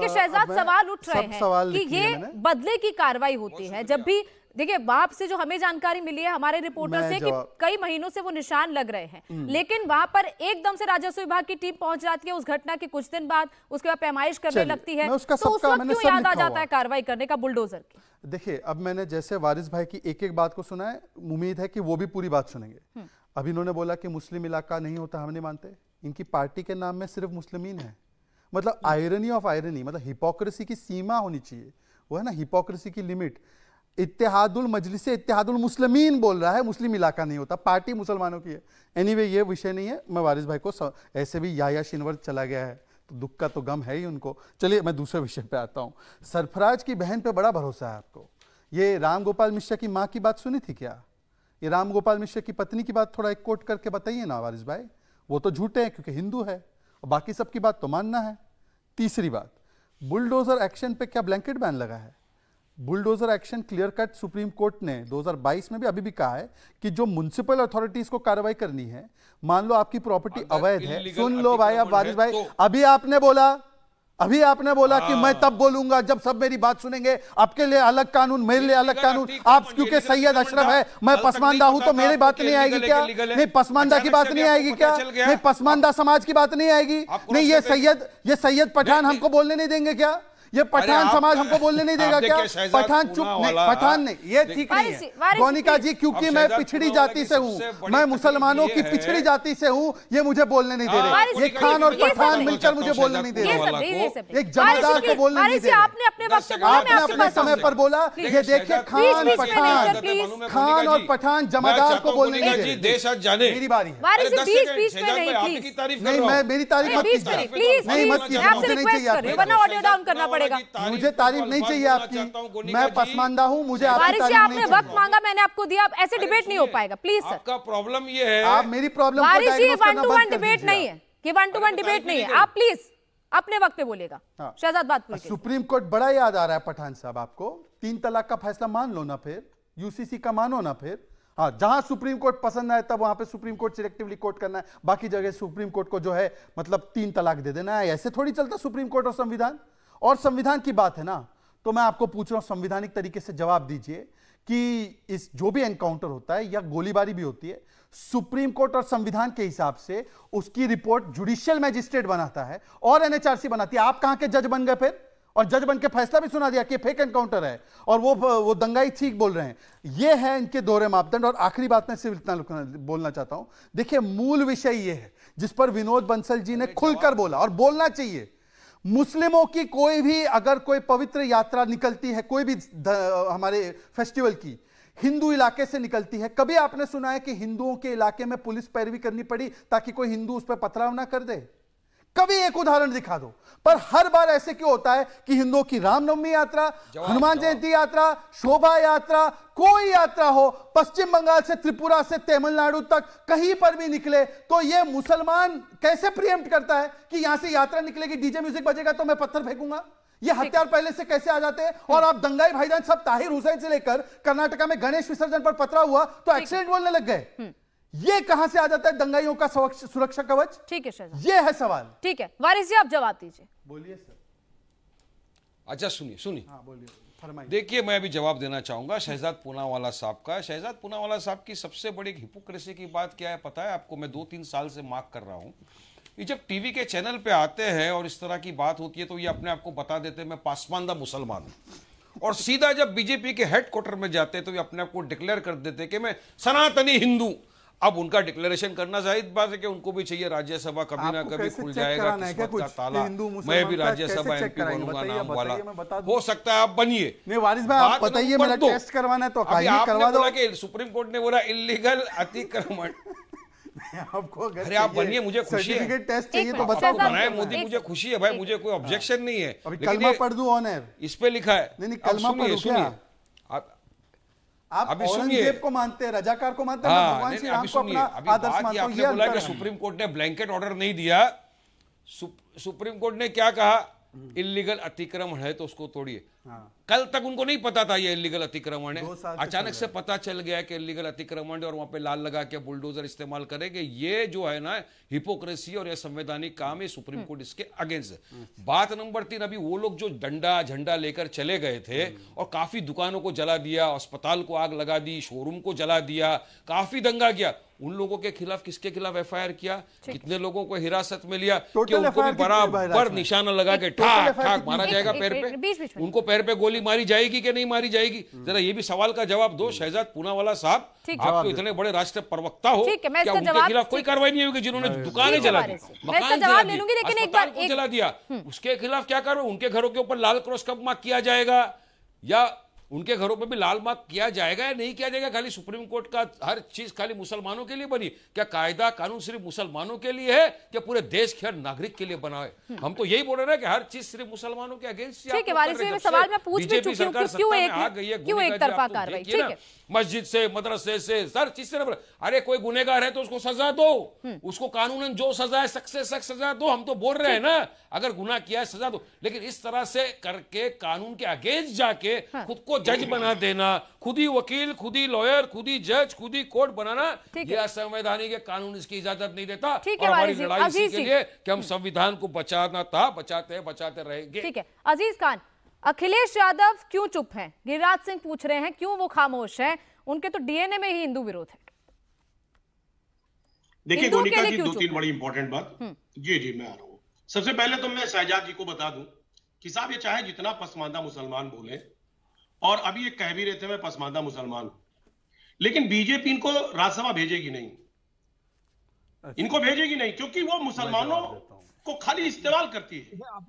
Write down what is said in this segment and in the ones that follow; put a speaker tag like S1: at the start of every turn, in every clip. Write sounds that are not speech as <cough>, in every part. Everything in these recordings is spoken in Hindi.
S1: देखिए शहजाद सवाल उठ रहे हैं कि ये बदले की कार्रवाई होती है जब भी देखिए वहां से जो हमें जानकारी मिली है हमारे रिपोर्टर से कि कई महीनों से वो निशान लग रहे हैं हम्म। लेकिन वहां पर एकदम से राजस्व विभाग की टीम पहुंच जाती है उस घटना के कुछ दिन बाद उसके बाद पैमाइश करने लगती है उसका तो उस वक्त क्यों याद आ जाता है कार्रवाई करने का बुलडोजर
S2: की देखिए अब मैंने जैसे वारिस भाई की एक एक बात को सुना है उम्मीद है कि वो भी पूरी बात सुनेंगे हम्म। अभी इन्होंने बोला कि मुस्लिम इलाका नहीं होता हम नहीं मानते इनकी पार्टी के नाम में सिर्फ मुस्लिमीन है मतलब आयरनी ऑफ आयरनी मतलब हिपोक्रेसी की सीमा होनी चाहिए वो है ना हिपोक्रेसी की लिमिट इतिहादुल मजलिस इतिहादुल मुस्लिमीन बोल रहा है मुस्लिम इलाका नहीं होता पार्टी मुसलमानों की है एनीवे anyway, ये विषय नहीं है मैं वारिस भाई को ऐसे भी याया शिनवर चला गया है तो दुख का तो गम है ही उनको चलिए मैं दूसरे विषय पे आता हूँ सरफराज की बहन पे बड़ा भरोसा है आपको ये राम गोपाल मिश्रा की माँ की बात सुनी थी क्या ये राम गोपाल मिश्रा की पत्नी की बात थोड़ा एक कोट करके बताइए ना वारिस भाई वो तो झूठे हैं क्योंकि हिंदू है और बाकी सबकी बात तो मानना है तीसरी बात बुलडोजर एक्शन पे क्या ब्लैंकेट बैन लगा है bulldozer action clear cut supreme court ने 2022 में भी अभी भी कहा है कि जो म्यूनसिपल अथॉरिटीज को कार्रवाई करनी है मान लो आपकी प्रॉपर्टी अवैध है सुन लो भाई आप वारिस भाई तो- अभी आपने बोला अभी आपने बोला कि मैं हाँ। तब बोलूंगा जब सब मेरी बात सुनेंगे आपके लिए अलग कानून मेरे लिए अलग कानून आप क्योंकि सैयद अशरफ है मैं पसमानदा हूं तो मेरी बात नहीं आएगी क्या नहीं पसमानदा की बात नहीं आएगी क्या नहीं पसमानदा समाज की बात नहीं आएगी नहीं ये सैयद ये सैयद पठान हमको बोलने नहीं देंगे क्या ये पठान समाज हमको बोलने नहीं देगा क्या पठान चुप नहीं हाँ? पठान नहीं ये ठीक नहीं है गोनिका जी क्योंकि मैं पिछड़ी जाति से हूँ मैं मुसलमानों की पिछड़ी जाति से हूँ ये मुझे बोलने नहीं दे रहे ये खान और पठान मिलकर मुझे तो बोलने नहीं दे रहे एक जमींदार को बोलने नहीं दे रहे आपने अपने समय पर बोला ये देखिए खान पठान खान और पठान जमादार को बोलने नहीं दे मेरी बारी नहीं मैं मेरी तारीफ मत कीजिए नहीं मत कीजिए मुझे नहीं चाहिए ऑडियो
S1: डाउन करना पड़ेगा मिलेगा
S2: मुझे तारीफ नहीं चाहिए आपकी मैं पसमानदा हूँ मुझे आपने
S1: वक्त मांगा मैंने आपको दिया ऐसे डिबेट नहीं हो पाएगा प्लीज सर आपका
S2: प्रॉब्लम ये है आप मेरी प्रॉब्लम
S1: डिबेट नहीं है ये वन टू वन डिबेट नहीं है आप प्लीज अपने वक्त पे बोलेगा हाँ। शहजाद बात सुप्रीम
S2: कोर्ट बड़ा याद आ रहा है पठान साहब आपको तीन तलाक का फैसला मान लो ना फिर यूसीसी का मानो ना फिर हाँ जहां सुप्रीम कोर्ट पसंद आए तब वहां पे सुप्रीम कोर्ट सिलेक्टिवली कोर्ट करना है बाकी जगह सुप्रीम कोर्ट को जो है मतलब तीन तलाक दे देना है ऐसे थोड़ी चलता सुप्रीम कोर्ट और संविधान और संविधान की बात है ना तो मैं आपको पूछ रहा हूं संविधानिक तरीके से जवाब दीजिए कि इस जो भी एनकाउंटर होता है या गोलीबारी भी होती है सुप्रीम कोर्ट और संविधान के हिसाब से उसकी रिपोर्ट जुडिशियल मैजिस्ट्रेट बनाता है और एनएचआरसी बनाती है आप कहां के जज बन गए फिर और जज बन के फैसला भी सुना दिया कि फेक एनकाउंटर है और वो वो दंगाई ठीक बोल रहे हैं ये है इनके दोहरे मापदंड और आखिरी बात मैं सिर्फ इतना बोलना चाहता हूं देखिए मूल विषय ये है जिस पर विनोद बंसल जी ने खुलकर बोला और बोलना चाहिए मुस्लिमों की कोई भी अगर कोई पवित्र यात्रा निकलती है कोई भी हमारे फेस्टिवल की हिंदू इलाके से निकलती है कभी आपने सुना है कि हिंदुओं के इलाके में पुलिस पैरवी करनी पड़ी ताकि कोई हिंदू उस पर पथराव ना कर दे कभी एक उदाहरण दिखा दो पर हर बार ऐसे क्यों होता है कि हिंदुओं की रामनवमी यात्रा हनुमान जयंती यात्रा शोभा यात्रा कोई यात्रा हो पश्चिम बंगाल से त्रिपुरा से तमिलनाडु तक कहीं पर भी निकले तो यह मुसलमान कैसे प्रियम्प्ट करता है कि यहां से यात्रा निकलेगी डीजे म्यूजिक बजेगा तो मैं पत्थर फेंकूंगा ये हथियार पहले से कैसे आ जाते हैं और आप दंगाई भाईजान सब ताहिर हुसैन से लेकर कर्नाटका में गणेश विसर्जन पर पथरा हुआ तो एक्सीडेंट बोलने लग गए हम्म। ये कहां से आ जाता है दंगाइयों का
S1: सुरक्षा कवच ठीक है सर ये है सवाल ठीक है वारिस जी आप जवाब दीजिए बोलिए सर
S3: अच्छा सुनिए सुनिए हाँ, बोलिए देखिए मैं अभी जवाब देना चाहूंगा शहजाद पूनावाला साहब का शहजाद पुनावाला साहब की सबसे बड़ी हिपोक्रेसी की बात क्या है पता है आपको मैं दो तीन साल से मार्क कर रहा हूँ ये जब टीवी के चैनल पे आते हैं और इस तरह की बात होती है तो ये अपने आप को बता देते हैं मैं पासमानदा मुसलमान हूँ और सीधा जब बीजेपी के हेडक्वार्टर में जाते हैं तो ये अपने आप को डिक्लेयर कर देते कि मैं सनातनी हिंदू अब उनका डिक्लेरेशन करना जाहिर बात है कि उनको भी चाहिए राज्यसभा कभी ना कभी खुल जाएगा किस्मत ताला मैं भी राज्यसभा एमपी बनूंगा नाम वाला हो सकता है आप बनिए वारिस
S2: भाई आप बताइए मेरा टेस्ट करवाना है तो करवा दो
S3: कि सुप्रीम कोर्ट ने बोला इलीगल अतिक्रमण
S2: अरे आप बनिए मुझे खुशी है टेस्ट चाहिए तो बताओ बनाए मोदी मुझे
S3: खुशी है भाई मुझे कोई ऑब्जेक्शन हाँ। नहीं है कलमा पढ़ दू ऑन एयर इस पे लिखा है नहीं नहीं कलमा पढ़ सुनिए
S2: आप औरंगजेब को मानते रजाकार को मानते हैं हाँ, भगवान को अपना आदर्श मानते सुप्रीम
S3: कोर्ट ने ब्लैंकेट ऑर्डर नहीं दिया सुप्रीम कोर्ट ने क्या कहा इलीगल अतिक्रमण है तो उसको तोड़िए हाँ। कल तक उनको नहीं पता था ये इलीगल अतिक्रमण है अचानक से पता चल गया कि इलीगल अतिक्रमण है और वहां पे लाल लगा के बुलडोजर इस्तेमाल करेंगे ये जो है ना हिपोक्रेसी और यह संवैधानिक काम है सुप्रीम कोर्ट इसके अगेंस्ट है बात नंबर तीन अभी वो लोग जो डंडा झंडा लेकर चले गए थे और काफी दुकानों को जला दिया अस्पताल को आग लगा दी शोरूम को जला दिया काफी दंगा किया उन लोगों के खिलाफ किसके खिलाफ एफ किया कितने लोगों को हिरासत में लिया कि उनको भी बराबर निशाना लगा के ठाक ठाक मारा जाएगा पैर
S1: पे उनको
S3: पैर पे गोली मारी जाएगी कि नहीं मारी जाएगी हम्म। जरा ये भी सवाल का जवाब दो हम्म। शहजाद पूनावाला साहब आप तो इतने बड़े राष्ट्र प्रवक्ता हो क्या उनके खिलाफ कोई कार्रवाई नहीं होगी जिन्होंने दुकानें जला दी मकान जला जला दिया हम्म। उसके खिलाफ क्या कार्रवाई उनके घरों के ऊपर लाल क्रॉस कब मार्क किया जाएगा या उनके घरों पर भी लाल मार्क किया जाएगा या नहीं किया जाएगा खाली सुप्रीम कोर्ट का हर चीज खाली मुसलमानों के लिए बनी क्या कायदा कानून सिर्फ मुसलमानों के लिए है क्या पूरे देश के हर नागरिक के लिए बना है हम्म। हम तो यही बोल रहे हैं कि हर चीज सिर्फ मुसलमानों के अगेंस्ट सरकार मस्जिद से मदरसे से हर चीज से अरे कोई गुनेगार है तो उसको सजा दो हम्म। उसको कानून जो सजा है सख्त से सख्त सजा दो हम तो बोल रहे हैं ना अगर गुना किया है सजा दो लेकिन इस तरह से करके कानून के अगेंस्ट जाके हाँ। खुद को को जज <coughs> बना देना खुद ही वकील खुद ही लॉयर खुद ही जज खुद ही कोर्ट बनाना यह असंवैधानिक कानून इसकी इजाजत नहीं देता
S1: और हमारी लड़ाई इसी के लिए
S3: कि हम संविधान को बचाना था बचाते बचाते रहेंगे ठीक
S1: है अजीज खान अखिलेश यादव क्यों चुप हैं गिरिराज सिंह पूछ रहे हैं क्यों वो खामोश हैं उनके तो डीएनए में ही हिंदू विरोध है देखिए गोनिका जी दो तीन
S4: बड़ी इंपॉर्टेंट बात हम्म। जी जी मैं आ रहा हूं सबसे पहले तो मैं शहजाद जी को बता दूं कि साहब ये चाहे जितना पसमानदा मुसलमान बोले और अभी ये कह भी रहे थे मैं पसमांदा मुसलमान लेकिन बीजेपी इनको राज्यसभा भेजेगी नहीं अच्छा। इनको भेजेगी नहीं क्योंकि वो मुसलमानों को खाली इस्तेमाल करती है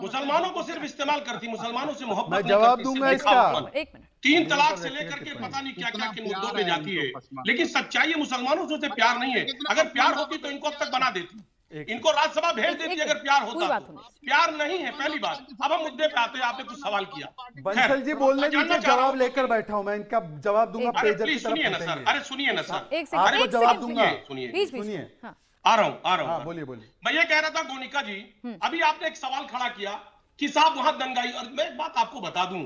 S2: मुसलमानों को सिर्फ
S4: इस्तेमाल करती है मुसलमानों से मोहब्बत जवाब दूंगा इसका तीन तलाक तो से लेकर के पता नहीं क्या क्या किन मुद्दों पे जाती तो है लेकिन सच्चाई मुसलमानों से प्यार तो नहीं है अगर प्यार होती तो इनको अब तक बना देती इनको राज्यसभा भेज देती अगर प्यार होता बात तो प्यार नहीं है पहली बात अब हम मुद्दे पे आते हैं आपने कुछ सवाल किया बंसल जी तो बोलने दीजिए जवाब
S2: लेकर बैठा हूं मैं इनका जवाब दूंगा अरे सुनिए ना सर अरे सुनिए ना सर आपको जवाब दूंगा सुनिए सुनिए हाँ। आ
S4: रहा हूँ आ रहा हूँ हाँ, बोलिए बोलिए मैं ये कह रहा था गोनिका जी हम्म। अभी आपने एक सवाल खड़ा किया कि साहब वहां दंगाई और मैं एक बात आपको बता दू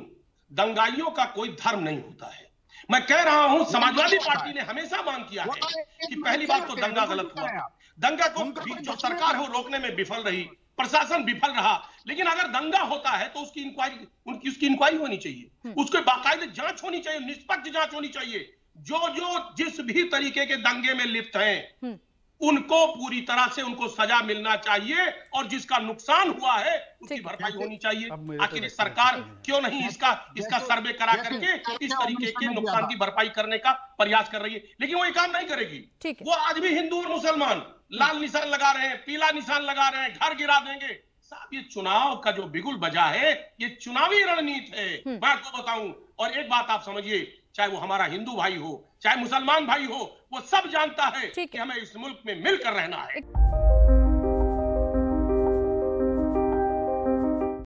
S4: दंगाइयों का कोई धर्म नहीं होता है मैं कह रहा हूं समाजवादी पार्टी ने हमेशा मांग किया है तो कि पहली बात तो दंगा गलत हुआ दंगा को जो सरकार है रोकने में विफल रही प्रशासन विफल रहा लेकिन अगर दंगा होता है तो उसकी इंक्वायरी उनकी उसकी इंक्वायरी होनी चाहिए हम्म। उसके बाकायदे जांच होनी चाहिए निष्पक्ष जांच होनी चाहिए जो जो जिस भी तरीके के दंगे में लिप्त हैं हम्म। उनको पूरी तरह से उनको सजा मिलना चाहिए और जिसका नुकसान हुआ है उसकी भरपाई होनी चाहिए तो आखिर सरकार क्यों नहीं इसका इसका सर्वे करा करके इस तरीके के नुकसान की भरपाई करने का प्रयास कर रही है लेकिन वो ये काम नहीं करेगी वो आदमी हिंदू और मुसलमान लाल निशान लगा रहे हैं पीला निशान लगा रहे हैं घर गिरा देंगे साहब ये चुनाव का जो बिगुल बजा है ये चुनावी रणनीति है हम्म। मैं आपको बताऊं और एक बात आप समझिए चाहे वो हमारा हिंदू भाई हो चाहे मुसलमान भाई हो वो सब जानता है कि हमें इस मुल्क में मिलकर रहना है